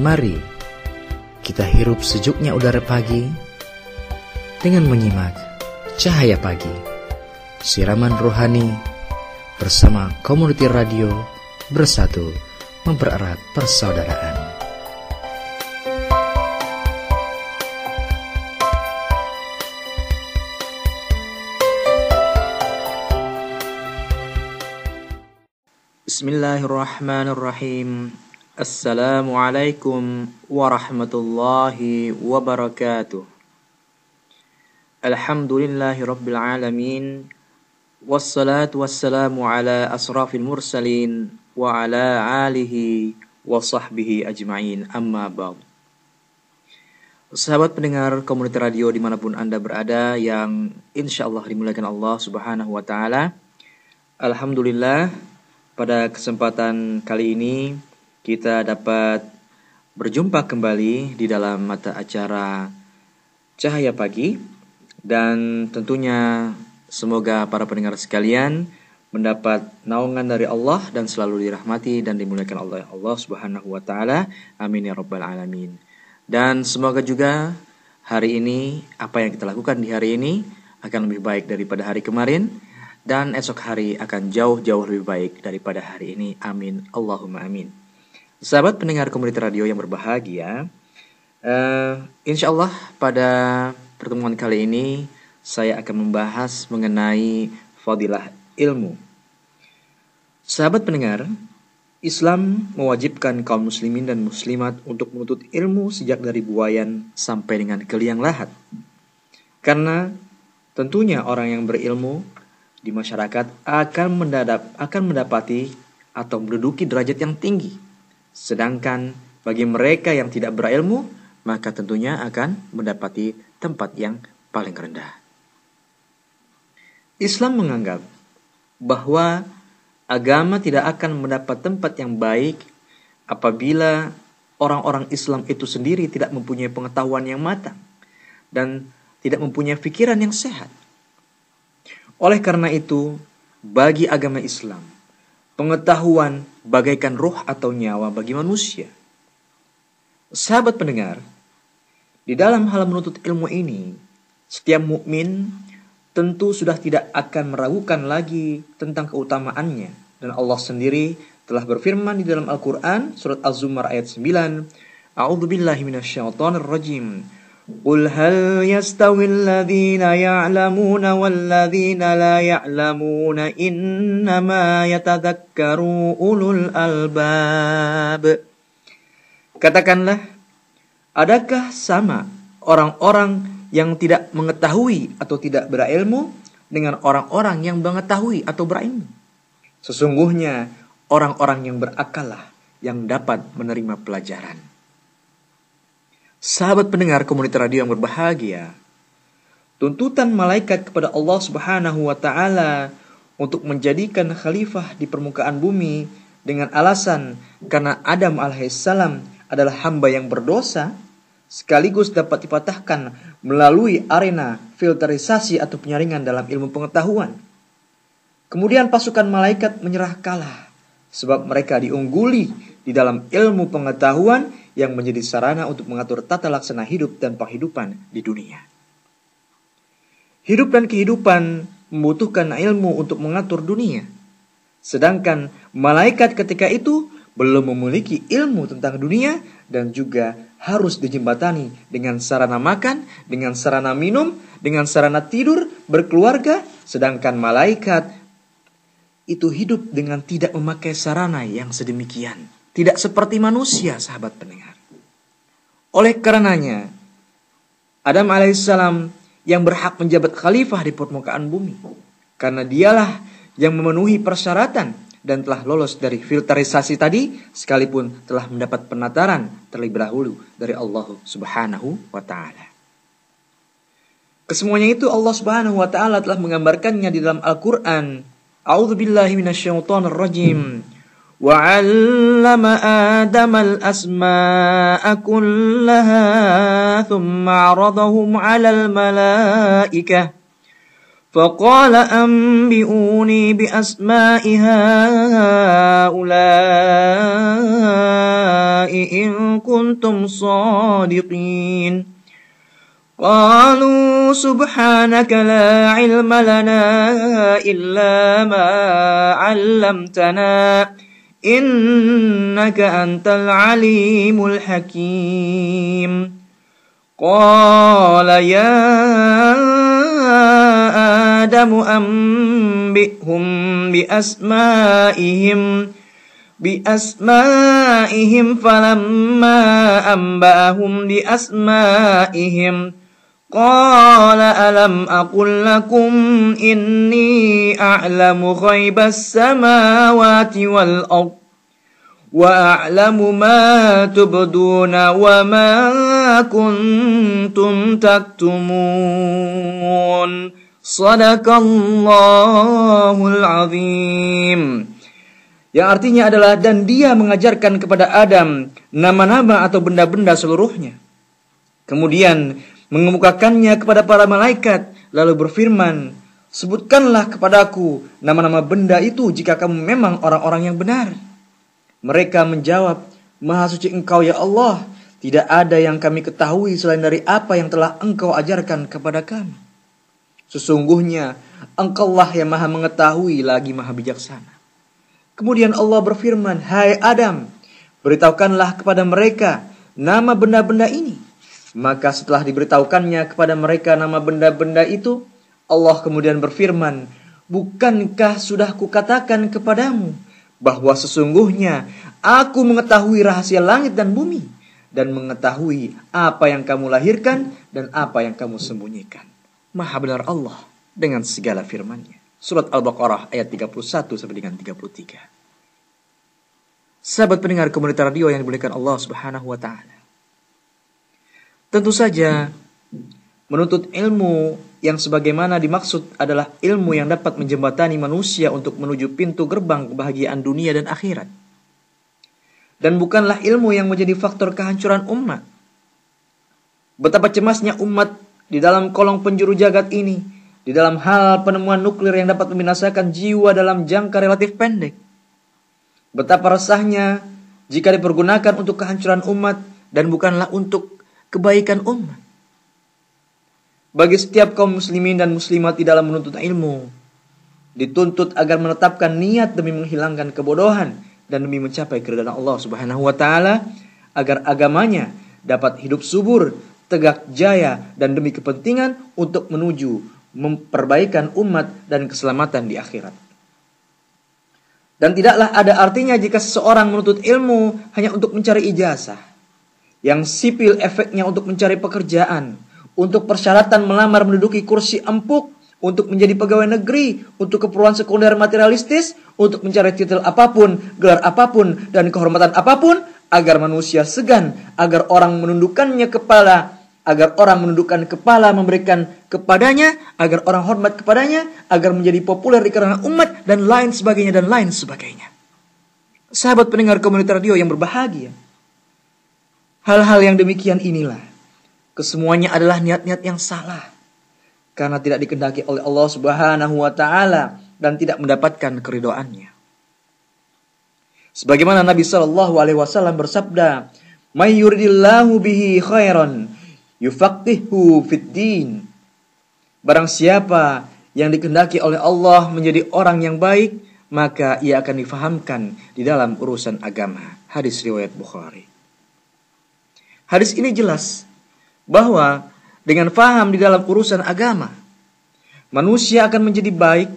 Mari kita hirup sejuknya udara pagi dengan menyimak cahaya pagi. Siraman rohani bersama komuniti radio bersatu mempererat persaudaraan. Bismillahirrahmanirrahim. Assalamualaikum warahmatullahi wabarakatuh. Alhamdulillahi rabbil alamin. Wassalatu wassalamu ala asrafil mursalin wa ala alihi wa sahbihi ajma'in amma ba'd. Sahabat pendengar komunitas radio dimanapun Anda berada yang insya Allah dimuliakan Allah subhanahu wa ta'ala Alhamdulillah pada kesempatan kali ini kita dapat berjumpa kembali di dalam mata acara Cahaya Pagi dan tentunya semoga para pendengar sekalian mendapat naungan dari Allah dan selalu dirahmati dan dimuliakan oleh Allah Subhanahu wa taala. Amin ya rabbal alamin. Dan semoga juga hari ini apa yang kita lakukan di hari ini akan lebih baik daripada hari kemarin dan esok hari akan jauh-jauh lebih baik daripada hari ini. Amin. Allahumma amin. Sahabat pendengar komunitas radio yang berbahagia, uh, eh, insya Allah pada pertemuan kali ini saya akan membahas mengenai fadilah ilmu. Sahabat pendengar, Islam mewajibkan kaum muslimin dan muslimat untuk menuntut ilmu sejak dari buayan sampai dengan keliang lahat. Karena tentunya orang yang berilmu di masyarakat akan mendadap akan mendapati atau menduduki derajat yang tinggi Sedangkan bagi mereka yang tidak berilmu, maka tentunya akan mendapati tempat yang paling rendah. Islam menganggap bahwa agama tidak akan mendapat tempat yang baik apabila orang-orang Islam itu sendiri tidak mempunyai pengetahuan yang matang dan tidak mempunyai pikiran yang sehat. Oleh karena itu, bagi agama Islam, Pengetahuan bagaikan roh atau nyawa bagi manusia. Sahabat pendengar, di dalam hal menuntut ilmu ini, setiap mukmin tentu sudah tidak akan meragukan lagi tentang keutamaannya dan Allah sendiri telah berfirman di dalam Al-Qur'an surat Az-Zumar ayat 9, A'udzubillahi minasyaitonir rajim. قل هل يستوي الذين يعلمون والذين لا يعلمون إنما يتذكر أولو الألباب Katakanlah, adakah sama orang-orang yang tidak mengetahui atau tidak berilmu dengan orang-orang yang mengetahui atau berilmu? Sesungguhnya orang-orang yang berakallah yang dapat menerima pelajaran. Sahabat pendengar komunitas radio yang berbahagia, tuntutan malaikat kepada Allah Subhanahu wa taala untuk menjadikan khalifah di permukaan bumi dengan alasan karena Adam alaihissalam adalah hamba yang berdosa sekaligus dapat dipatahkan melalui arena filterisasi atau penyaringan dalam ilmu pengetahuan. Kemudian pasukan malaikat menyerah kalah sebab mereka diungguli di dalam ilmu pengetahuan yang menjadi sarana untuk mengatur tata laksana hidup dan penghidupan di dunia. Hidup dan kehidupan membutuhkan ilmu untuk mengatur dunia. Sedangkan malaikat ketika itu belum memiliki ilmu tentang dunia dan juga harus dijembatani dengan sarana makan, dengan sarana minum, dengan sarana tidur, berkeluarga, sedangkan malaikat itu hidup dengan tidak memakai sarana yang sedemikian. Tidak seperti manusia, sahabat pendengar. Oleh karenanya, Adam alaihissalam yang berhak menjabat khalifah di permukaan bumi. Karena dialah yang memenuhi persyaratan dan telah lolos dari filterisasi tadi sekalipun telah mendapat penataran terlebih dahulu dari Allah Subhanahu wa taala. Kesemuanya itu Allah Subhanahu wa taala telah menggambarkannya di dalam Al-Qur'an. A'udzubillahi rajim. وعلم آدم الأسماء كلها ثم عرضهم على الملائكة فقال أنبئوني بأسماء هؤلاء إن كنتم صادقين قالوا سبحانك لا علم لنا إلا ما علمتنا إنك أنت العليم الحكيم قال يا آدم أنبئهم بأسمائهم بأسمائهم فلما أنبأهم بأسمائهم قال ألم أقل لكم إني أعلم غيب السماوات والأرض وأعلم ما تبدون وما كنتم تكتمون صدق الله العظيم Yang artinya adalah dan dia mengajarkan kepada Adam nama-nama atau benda-benda seluruhnya. Kemudian mengemukakannya kepada para malaikat, lalu berfirman, Sebutkanlah kepadaku nama-nama benda itu jika kamu memang orang-orang yang benar. Mereka menjawab, Maha suci engkau ya Allah, tidak ada yang kami ketahui selain dari apa yang telah engkau ajarkan kepada kami. Sesungguhnya, engkaulah yang maha mengetahui lagi maha bijaksana. Kemudian Allah berfirman, Hai Adam, beritahukanlah kepada mereka nama benda-benda ini maka setelah diberitahukannya kepada mereka nama benda-benda itu, Allah kemudian berfirman, Bukankah sudah kukatakan kepadamu bahwa sesungguhnya aku mengetahui rahasia langit dan bumi dan mengetahui apa yang kamu lahirkan dan apa yang kamu sembunyikan. Maha benar Allah dengan segala firmannya. Surat Al-Baqarah ayat 31 sampai dengan 33. Sahabat pendengar komunitas radio yang diberikan Allah Subhanahu wa taala. Tentu saja, menuntut ilmu yang sebagaimana dimaksud adalah ilmu yang dapat menjembatani manusia untuk menuju pintu gerbang kebahagiaan dunia dan akhirat. Dan bukanlah ilmu yang menjadi faktor kehancuran umat. Betapa cemasnya umat di dalam kolong penjuru jagat ini, di dalam hal penemuan nuklir yang dapat membinasakan jiwa dalam jangka relatif pendek. Betapa resahnya jika dipergunakan untuk kehancuran umat dan bukanlah untuk kebaikan umat. Bagi setiap kaum muslimin dan muslimat di dalam menuntut ilmu, dituntut agar menetapkan niat demi menghilangkan kebodohan dan demi mencapai keridhaan Allah Subhanahu wa taala agar agamanya dapat hidup subur, tegak jaya dan demi kepentingan untuk menuju memperbaikan umat dan keselamatan di akhirat. Dan tidaklah ada artinya jika seseorang menuntut ilmu hanya untuk mencari ijazah yang sipil efeknya untuk mencari pekerjaan, untuk persyaratan melamar menduduki kursi empuk, untuk menjadi pegawai negeri, untuk keperluan sekunder materialistis, untuk mencari titel apapun, gelar apapun, dan kehormatan apapun, agar manusia segan, agar orang menundukkannya kepala, agar orang menundukkan kepala memberikan kepadanya, agar orang hormat kepadanya, agar menjadi populer di kalangan umat, dan lain sebagainya, dan lain sebagainya. Sahabat pendengar komunitas radio yang berbahagia, Hal-hal yang demikian inilah. Kesemuanya adalah niat-niat yang salah. Karena tidak dikendaki oleh Allah subhanahu wa ta'ala. Dan tidak mendapatkan keridoannya. Sebagaimana Nabi Shallallahu Alaihi Wasallam bersabda, "Mayyuridillahu bihi khairon, yufaktihu fitdin. Barangsiapa Barang siapa yang dikendaki oleh Allah menjadi orang yang baik, maka ia akan difahamkan di dalam urusan agama. Hadis riwayat Bukhari. Hadis ini jelas bahwa dengan faham di dalam urusan agama, manusia akan menjadi baik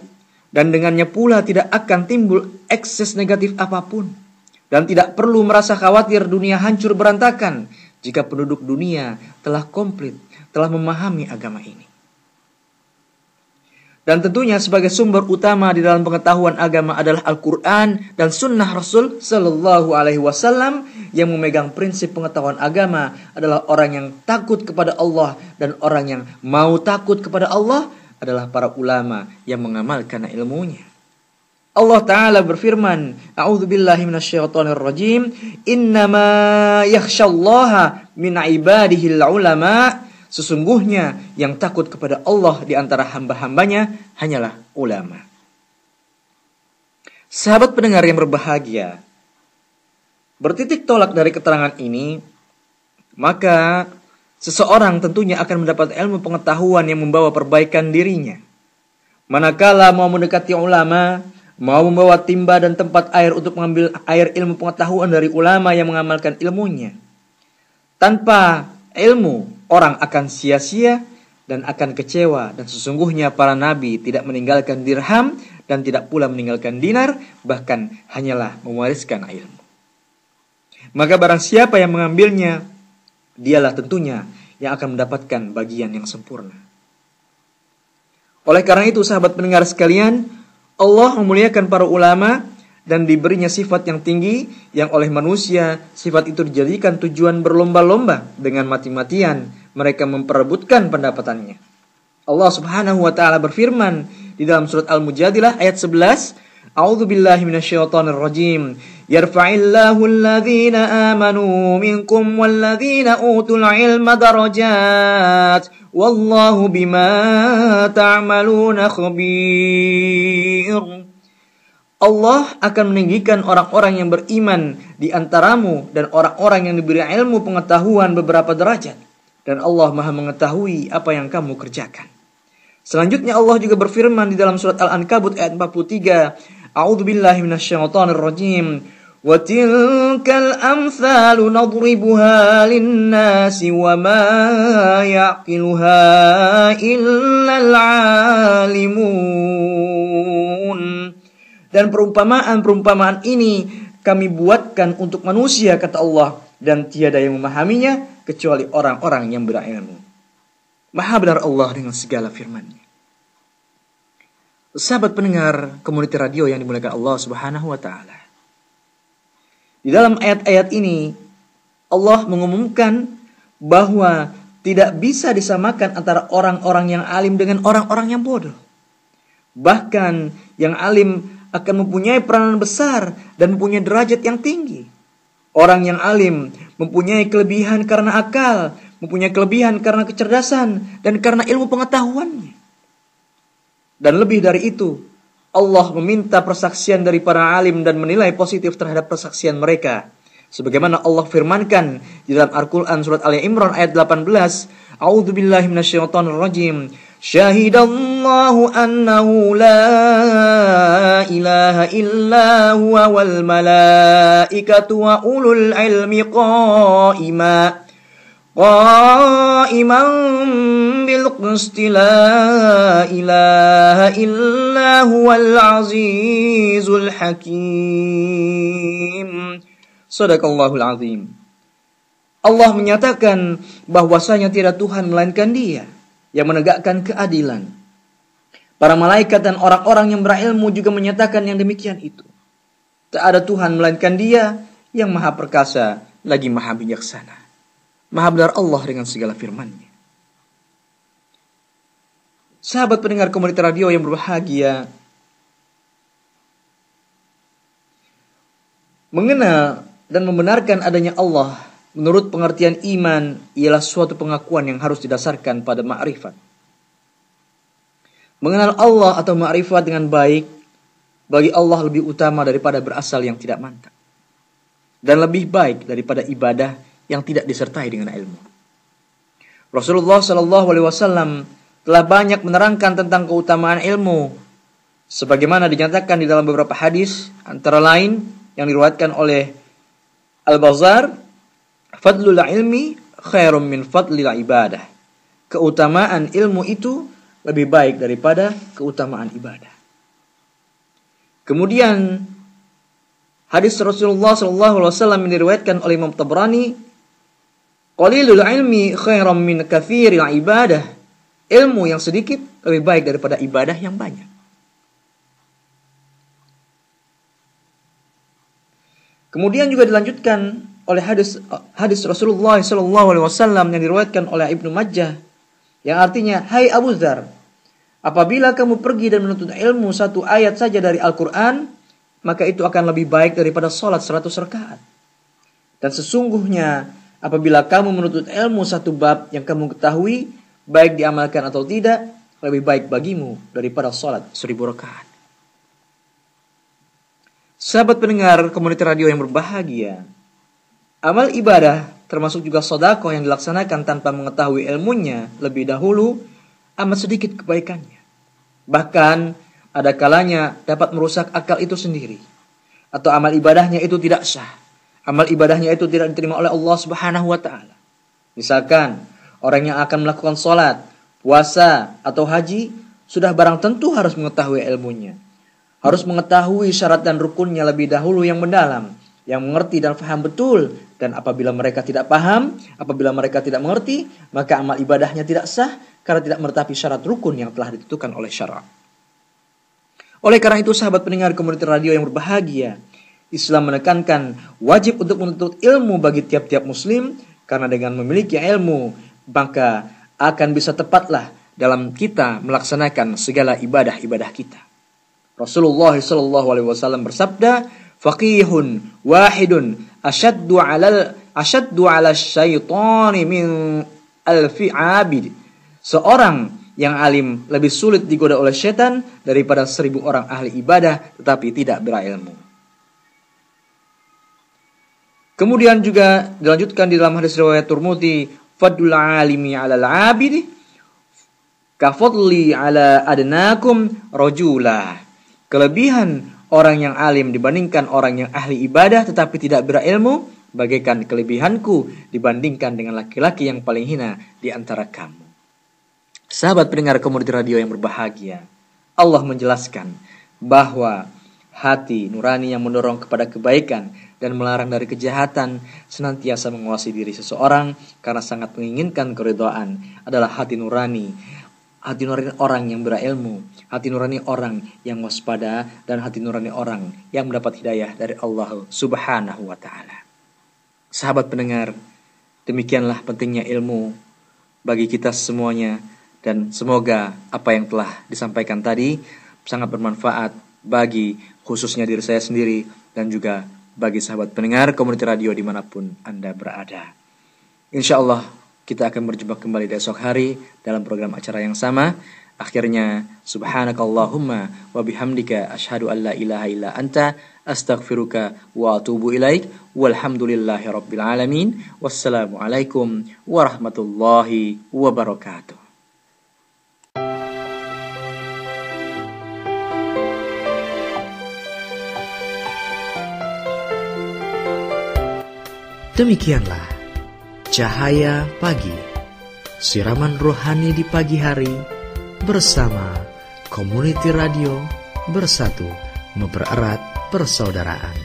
dan dengannya pula tidak akan timbul ekses negatif apapun dan tidak perlu merasa khawatir dunia hancur berantakan jika penduduk dunia telah komplit, telah memahami agama ini. Dan tentunya sebagai sumber utama di dalam pengetahuan agama adalah Al-Quran dan Sunnah Rasul Sallallahu Alaihi Wasallam yang memegang prinsip pengetahuan agama adalah orang yang takut kepada Allah dan orang yang mau takut kepada Allah adalah para ulama yang mengamalkan ilmunya. Allah Ta'ala berfirman, A'udhu billahi rajim, Innama yakhshallaha min ibadihil ulama' Sesungguhnya yang takut kepada Allah di antara hamba-hambanya hanyalah ulama. Sahabat pendengar yang berbahagia, bertitik tolak dari keterangan ini, maka seseorang tentunya akan mendapat ilmu pengetahuan yang membawa perbaikan dirinya. Manakala mau mendekati ulama, mau membawa timba dan tempat air untuk mengambil air ilmu pengetahuan dari ulama yang mengamalkan ilmunya. Tanpa ilmu, orang akan sia-sia dan akan kecewa dan sesungguhnya para nabi tidak meninggalkan dirham dan tidak pula meninggalkan dinar bahkan hanyalah mewariskan ilmu maka barang siapa yang mengambilnya dialah tentunya yang akan mendapatkan bagian yang sempurna oleh karena itu sahabat pendengar sekalian Allah memuliakan para ulama dan diberinya sifat yang tinggi yang oleh manusia sifat itu dijadikan tujuan berlomba-lomba dengan mati-matian mereka memperebutkan pendapatannya. Allah Subhanahu wa taala berfirman di dalam surat Al-Mujadilah ayat 11, A'udzu billahi minasyaitonir rajim. Yarfa'illahu alladhina amanu minkum walladhina utul ilma darajat. Wallahu bima ta'maluna ta khabir. Allah akan meninggikan orang-orang yang beriman di antaramu dan orang-orang yang diberi ilmu pengetahuan beberapa derajat dan Allah Maha mengetahui apa yang kamu kerjakan. Selanjutnya Allah juga berfirman di dalam surat Al-Ankabut ayat 43, A'udzubillahi billahi minasyaitonir rajim. Wa tilkal amsalu nadribuha lin-nasi wa ma yaqiluha illa alimun Dan perumpamaan-perumpamaan ini kami buatkan untuk manusia kata Allah dan tiada yang memahaminya kecuali orang-orang yang berilmu. Maha benar Allah dengan segala firman-Nya. Sahabat pendengar komunitas radio yang dimuliakan Allah Subhanahu wa taala. Di dalam ayat-ayat ini Allah mengumumkan bahwa tidak bisa disamakan antara orang-orang yang alim dengan orang-orang yang bodoh. Bahkan yang alim akan mempunyai peranan besar dan mempunyai derajat yang tinggi. Orang yang alim mempunyai kelebihan karena akal, mempunyai kelebihan karena kecerdasan, dan karena ilmu pengetahuannya. Dan lebih dari itu, Allah meminta persaksian dari para alim dan menilai positif terhadap persaksian mereka. Sebagaimana Allah firmankan di dalam Al-Quran surat Al Imran ayat 18, A'udzu شهد الله أنه لا إله إلا هو والملائكة وأولو العلم قائما قائما بالقسط لا إله إلا هو العزيز الحكيم صدق الله العظيم Allah menyatakan bahwasanya tidak Tuhan melainkan dia yang menegakkan keadilan. Para malaikat dan orang-orang yang berilmu juga menyatakan yang demikian itu. Tak ada Tuhan melainkan Dia yang maha perkasa lagi maha bijaksana. Maha benar Allah dengan segala firmannya. Sahabat pendengar komunitas radio yang berbahagia, mengenal dan membenarkan adanya Allah Menurut pengertian iman ialah suatu pengakuan yang harus didasarkan pada ma'rifat. Mengenal Allah atau ma'rifat dengan baik bagi Allah lebih utama daripada berasal yang tidak mantap. Dan lebih baik daripada ibadah yang tidak disertai dengan ilmu. Rasulullah Shallallahu Alaihi Wasallam telah banyak menerangkan tentang keutamaan ilmu, sebagaimana dinyatakan di dalam beberapa hadis, antara lain yang diruatkan oleh Al Bazar Fadlul ilmi khairum min fadlil ibadah. Keutamaan ilmu itu lebih baik daripada keutamaan ibadah. Kemudian hadis Rasulullah sallallahu alaihi wasallam diriwayatkan oleh Imam Tabrani, "Qalilul ilmi khairum min kathiril ibadah." Ilmu yang sedikit lebih baik daripada ibadah yang banyak. Kemudian juga dilanjutkan oleh hadis hadis Rasulullah Shallallahu Alaihi Wasallam yang diriwayatkan oleh Ibnu Majah yang artinya Hai Abu Zar apabila kamu pergi dan menuntut ilmu satu ayat saja dari Al-Quran maka itu akan lebih baik daripada sholat seratus rakaat dan sesungguhnya apabila kamu menuntut ilmu satu bab yang kamu ketahui baik diamalkan atau tidak lebih baik bagimu daripada sholat seribu rakaat Sahabat pendengar komunitas radio yang berbahagia, Amal ibadah, termasuk juga sodako yang dilaksanakan tanpa mengetahui ilmunya lebih dahulu, amat sedikit kebaikannya. Bahkan, ada kalanya dapat merusak akal itu sendiri. Atau amal ibadahnya itu tidak sah. Amal ibadahnya itu tidak diterima oleh Allah subhanahu wa ta'ala. Misalkan, orang yang akan melakukan sholat, puasa, atau haji, sudah barang tentu harus mengetahui ilmunya. Harus mengetahui syarat dan rukunnya lebih dahulu yang mendalam, yang mengerti dan faham betul dan apabila mereka tidak paham, apabila mereka tidak mengerti, maka amal ibadahnya tidak sah karena tidak menetapi syarat rukun yang telah ditentukan oleh syarat. Oleh karena itu, sahabat pendengar komunitas radio yang berbahagia, Islam menekankan wajib untuk menuntut ilmu bagi tiap-tiap muslim karena dengan memiliki ilmu maka akan bisa tepatlah dalam kita melaksanakan segala ibadah-ibadah kita. Rasulullah SAW bersabda, faqihun wahidun ashaddu ala ashaddu 'ala syaitani min alfi 'abid. Seorang yang alim lebih sulit digoda oleh setan daripada seribu orang ahli ibadah tetapi tidak berilmu. Kemudian juga dilanjutkan di dalam hadis riwayat Turmuti, fadul alimi ala 'abidi kafadli 'ala adnakum rajula. Kelebihan orang yang alim dibandingkan orang yang ahli ibadah tetapi tidak berilmu bagaikan kelebihanku dibandingkan dengan laki-laki yang paling hina di antara kamu. Sahabat pendengar komoditi radio yang berbahagia, Allah menjelaskan bahwa hati nurani yang mendorong kepada kebaikan dan melarang dari kejahatan senantiasa menguasai diri seseorang karena sangat menginginkan keridhaan adalah hati nurani. Hati nurani orang yang berilmu hati nurani orang yang waspada dan hati nurani orang yang mendapat hidayah dari Allah Subhanahu wa taala. Sahabat pendengar, demikianlah pentingnya ilmu bagi kita semuanya dan semoga apa yang telah disampaikan tadi sangat bermanfaat bagi khususnya diri saya sendiri dan juga bagi sahabat pendengar komunitas radio dimanapun Anda berada. Insya Allah kita akan berjumpa kembali besok hari dalam program acara yang sama. Akhirnya, subhanakallahumma wa bihamdika asyhadu an la ilaha illa anta astaghfiruka wa atubu ilaik. Walhamdulillahi rabbil alamin. Wassalamualaikum warahmatullahi wabarakatuh. Demikianlah Cahaya Pagi, siraman rohani di pagi hari bersama Komuniti Radio Bersatu Mempererat Persaudaraan.